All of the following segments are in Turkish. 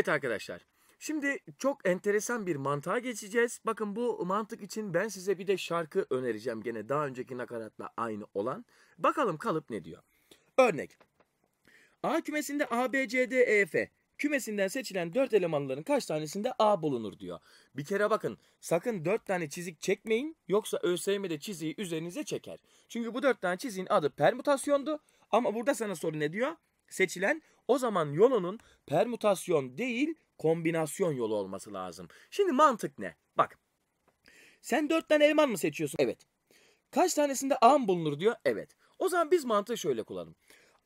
Evet arkadaşlar. Şimdi çok enteresan bir mantığa geçeceğiz. Bakın bu mantık için ben size bir de şarkı önereceğim. Gene daha önceki nakaratla aynı olan. Bakalım kalıp ne diyor. Örnek. A kümesinde A, B, C, D, E, F. Kümesinden seçilen 4 elemanların kaç tanesinde A bulunur diyor. Bir kere bakın sakın 4 tane çizik çekmeyin yoksa ÖSYM'de çiziği üzerinize çeker. Çünkü bu 4 tane çiziğin adı permütasyondu ama burada sana soru ne diyor? Seçilen o zaman yolunun permütasyon değil kombinasyon yolu olması lazım. Şimdi mantık ne? Bak. Sen dört tane eleman mı seçiyorsun? Evet. Kaç tanesinde A bulunur diyor? Evet. O zaman biz mantığı şöyle kullanalım.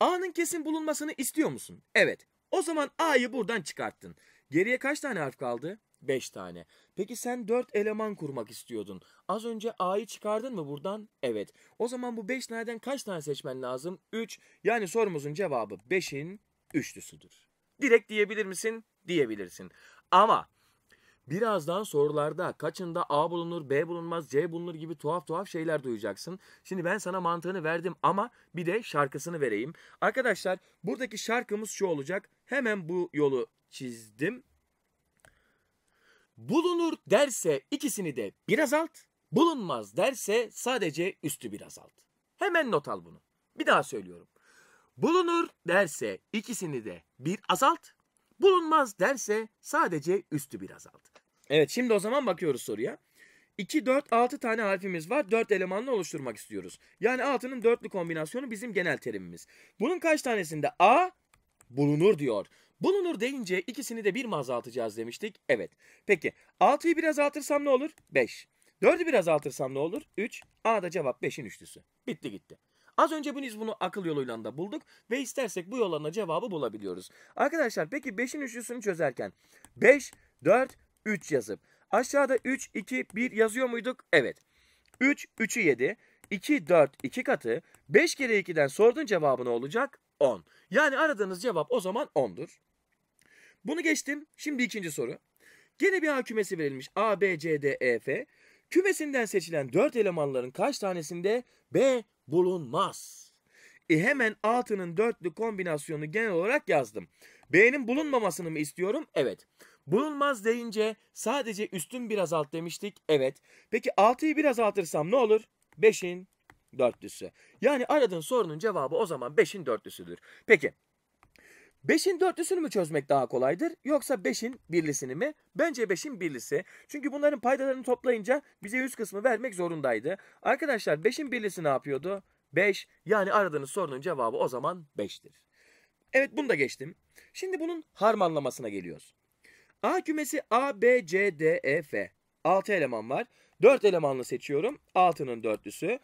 A'nın kesin bulunmasını istiyor musun? Evet. O zaman A'yı buradan çıkarttın. Geriye kaç tane harf kaldı? 5 tane. Peki sen 4 eleman kurmak istiyordun. Az önce A'yı çıkardın mı buradan? Evet. O zaman bu 5 taneden kaç tane seçmen lazım? 3. Yani sorumuzun cevabı 5'in üçlüsüdür. Direkt diyebilir misin? Diyebilirsin. Ama Birazdan sorularda kaçında A bulunur, B bulunmaz, C bulunur gibi tuhaf tuhaf şeyler duyacaksın. Şimdi ben sana mantığını verdim ama bir de şarkısını vereyim. Arkadaşlar buradaki şarkımız şu olacak. Hemen bu yolu çizdim. Bulunur derse ikisini de biraz alt, bulunmaz derse sadece üstü biraz alt. Hemen not al bunu. Bir daha söylüyorum. Bulunur derse ikisini de bir azalt. Bulunmaz derse sadece üstü bir azalt. Evet şimdi o zaman bakıyoruz soruya. 2, 4, 6 tane harfimiz var. 4 elemanla oluşturmak istiyoruz. Yani 6'nın dörtlü kombinasyonu bizim genel terimimiz. Bunun kaç tanesinde A bulunur diyor. Bulunur deyince ikisini de bir mi azaltacağız demiştik? Evet. Peki 6'yı biraz azaltırsam ne olur? 5. 4'ü biraz azaltırsam ne olur? 3. A da cevap 5'in üçlüsü. Bitti gitti. Az önce biz bunu akıl yoluyla da bulduk ve istersek bu yollarına cevabı bulabiliyoruz. Arkadaşlar peki 5'in üçlüsünü çözerken 5, 4, 3 yazıp aşağıda 3, 2, 1 yazıyor muyduk? Evet. 3, 3'ü 7, 2, 4, 2 katı, 5 kere 2'den sorduğun cevabı ne olacak? 10. Yani aradığınız cevap o zaman 10'dur. Bunu geçtim. Şimdi ikinci soru. Gene bir A kümesi verilmiş. A, B, C, D, E, F. Kümesinden seçilen 4 elemanların kaç tanesinde B bulunmaz? E hemen 6'nın dörtlü kombinasyonu genel olarak yazdım. B'nin bulunmamasını mı istiyorum? Evet. Bulunmaz deyince sadece üstün bir azalt demiştik. Evet. Peki 6'yı bir azaltırsam ne olur? 5'in dörtlüsü. Yani aradığın sorunun cevabı o zaman 5'in dörtlüsüdür. Peki 5'in dörtlüsünü mü çözmek daha kolaydır yoksa 5'in birlisini mi? Bence 5'in birlisi. Çünkü bunların paydalarını toplayınca bize yüz kısmı vermek zorundaydı. Arkadaşlar 5'in birlisi ne yapıyordu? 5. Yani aradığınız sorunun cevabı o zaman 5'tir. Evet bunu da geçtim. Şimdi bunun harmanlamasına geliyoruz. A kümesi A, B, C, D, E, F. 6 eleman var. 4 elemanlı seçiyorum. 6'nın dörtlüsü.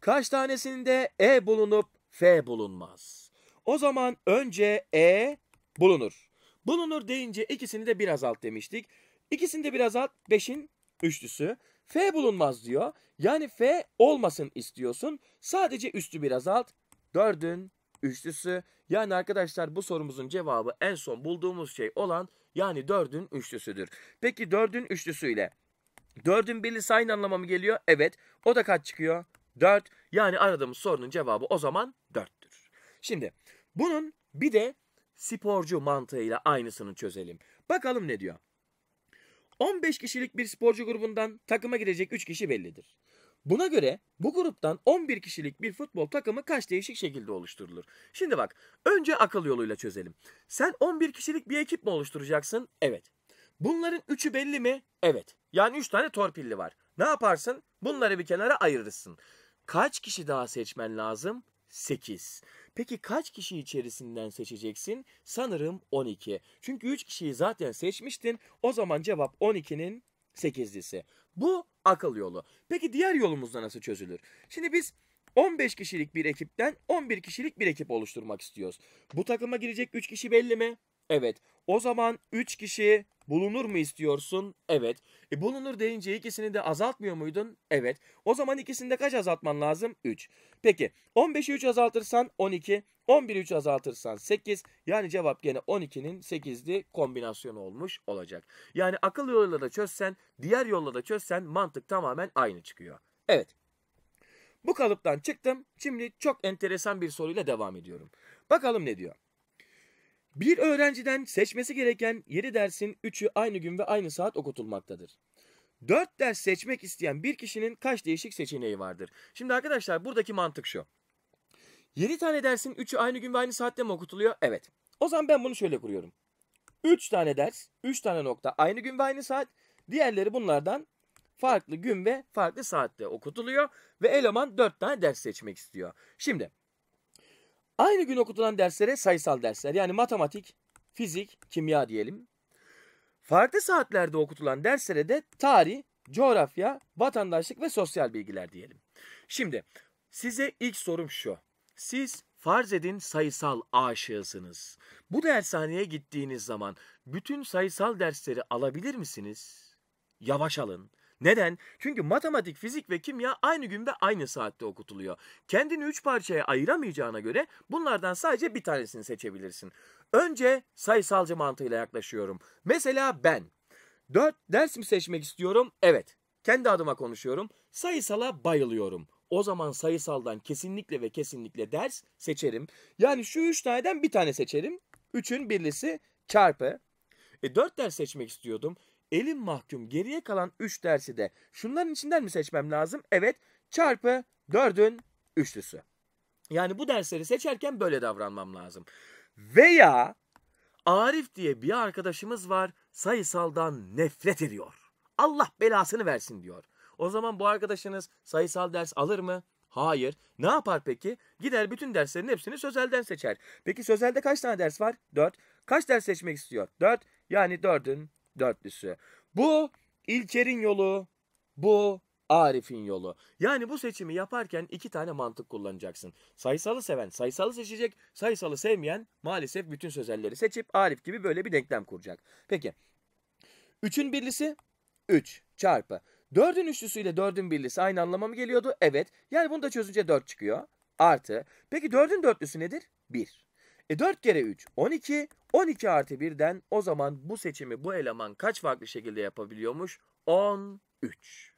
Kaç tanesinde E bulunup F bulunmaz? O zaman önce E bulunur. Bulunur deyince ikisini de bir azalt demiştik. İkisini de bir azalt 5'in üçlüsü. F bulunmaz diyor. Yani F olmasın istiyorsun. Sadece üstü bir azalt. 4'ün üçlüsü. Yani arkadaşlar bu sorumuzun cevabı en son bulduğumuz şey olan yani 4'ün üçlüsüdür. Peki 4'ün üçlüsüyle 4'ün birlisi aynı anlama geliyor? Evet. O da kaç çıkıyor? 4. Yani aradığımız sorunun cevabı o zaman Şimdi bunun bir de sporcu mantığıyla aynısını çözelim. Bakalım ne diyor. 15 kişilik bir sporcu grubundan takıma girecek 3 kişi bellidir. Buna göre bu gruptan 11 kişilik bir futbol takımı kaç değişik şekilde oluşturulur? Şimdi bak önce akıl yoluyla çözelim. Sen 11 kişilik bir ekip mi oluşturacaksın? Evet. Bunların 3'ü belli mi? Evet. Yani 3 tane torpilli var. Ne yaparsın? Bunları bir kenara ayırırsın. Kaç kişi daha seçmen lazım? 8. Peki kaç kişi içerisinden seçeceksin? Sanırım 12. Çünkü 3 kişiyi zaten seçmiştin. O zaman cevap 12'nin 8'lisi. Bu akıl yolu. Peki diğer yolumuzda nasıl çözülür? Şimdi biz 15 kişilik bir ekipten 11 kişilik bir ekip oluşturmak istiyoruz. Bu takıma girecek 3 kişi belli mi? Evet. O zaman 3 kişi Bulunur mu istiyorsun? Evet. E bulunur deyince ikisini de azaltmıyor muydun? Evet. O zaman ikisinde kaç azaltman lazım? 3. Peki 15'i 3 azaltırsan 12, 11'i 3 azaltırsan 8. Yani cevap gene 12'nin 8'li kombinasyonu olmuş olacak. Yani akıl yoluyla da çözsen, diğer yolla da çözsen mantık tamamen aynı çıkıyor. Evet. Bu kalıptan çıktım. Şimdi çok enteresan bir soruyla devam ediyorum. Bakalım ne diyor. Bir öğrenciden seçmesi gereken 7 dersin 3'ü aynı gün ve aynı saat okutulmaktadır. 4 ders seçmek isteyen bir kişinin kaç değişik seçeneği vardır? Şimdi arkadaşlar buradaki mantık şu. 7 tane dersin 3'ü aynı gün ve aynı saatte mi okutuluyor? Evet. O zaman ben bunu şöyle kuruyorum. 3 tane ders, 3 tane nokta aynı gün ve aynı saat. Diğerleri bunlardan farklı gün ve farklı saatte okutuluyor. Ve eleman 4 tane ders seçmek istiyor. Şimdi Aynı gün okutulan derslere sayısal dersler yani matematik, fizik, kimya diyelim. Farklı saatlerde okutulan derslere de tarih, coğrafya, vatandaşlık ve sosyal bilgiler diyelim. Şimdi size ilk sorum şu. Siz farz edin sayısal aşığısınız. Bu dershaneye gittiğiniz zaman bütün sayısal dersleri alabilir misiniz? Yavaş alın. Neden? Çünkü matematik, fizik ve kimya aynı gün ve aynı saatte okutuluyor. Kendini üç parçaya ayıramayacağına göre bunlardan sadece bir tanesini seçebilirsin. Önce sayısalcı mantığıyla yaklaşıyorum. Mesela ben dört ders mi seçmek istiyorum? Evet. Kendi adıma konuşuyorum. Sayısala bayılıyorum. O zaman sayısaldan kesinlikle ve kesinlikle ders seçerim. Yani şu üç taneden bir tane seçerim. Üçün birlisi çarpı. E, dört ders seçmek istiyordum. Elim mahkum geriye kalan 3 dersi de şunların içinden mi seçmem lazım? Evet çarpı 4'ün üçlüsü. Yani bu dersleri seçerken böyle davranmam lazım. Veya Arif diye bir arkadaşımız var sayısaldan nefret ediyor. Allah belasını versin diyor. O zaman bu arkadaşınız sayısal ders alır mı? Hayır. Ne yapar peki? Gider bütün derslerin hepsini sözelden seçer. Peki sözelde kaç tane ders var? 4. Kaç ders seçmek istiyor? 4. Yani 4'ün dörtlüsü. Bu İlker'in yolu, bu Arif'in yolu. Yani bu seçimi yaparken iki tane mantık kullanacaksın. Sayısalı seven sayısalı seçecek, sayısalı sevmeyen maalesef bütün sözelleri seçip Arif gibi böyle bir denklem kuracak. Peki. 3'ün birlisi 3 çarpı. 4'ün üçlüsüyle 4'ün birlisi aynı anlama mı geliyordu? Evet. Yani bunu da çözünce 4 çıkıyor. Artı. Peki 4'ün dörtlüsü nedir? 1. E 4 kere 3 12. 12 artı 1'den o zaman bu seçimi bu eleman kaç farklı şekilde yapabiliyormuş? 13.